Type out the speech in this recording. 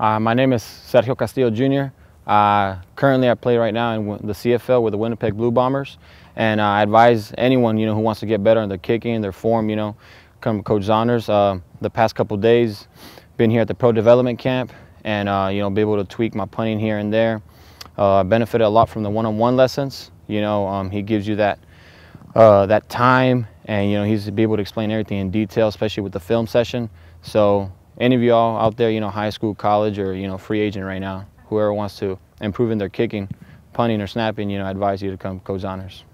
Uh, my name is Sergio Castillo Jr. Uh, currently, I play right now in the CFL with the Winnipeg Blue Bombers, and uh, I advise anyone you know who wants to get better in their kicking, their form. You know, come Coach Zanders. Uh, the past couple days, been here at the pro development camp, and uh, you know, be able to tweak my punting here and there. Uh, I benefited a lot from the one-on-one -on -one lessons. You know, um, he gives you that that time, and you know, he's be able to explain everything in detail, especially with the film session. So any of y'all out there, you know, high school, college, or, you know, free agent right now, whoever wants to improve in their kicking, punting, or snapping, you know, I advise you to come coach honors.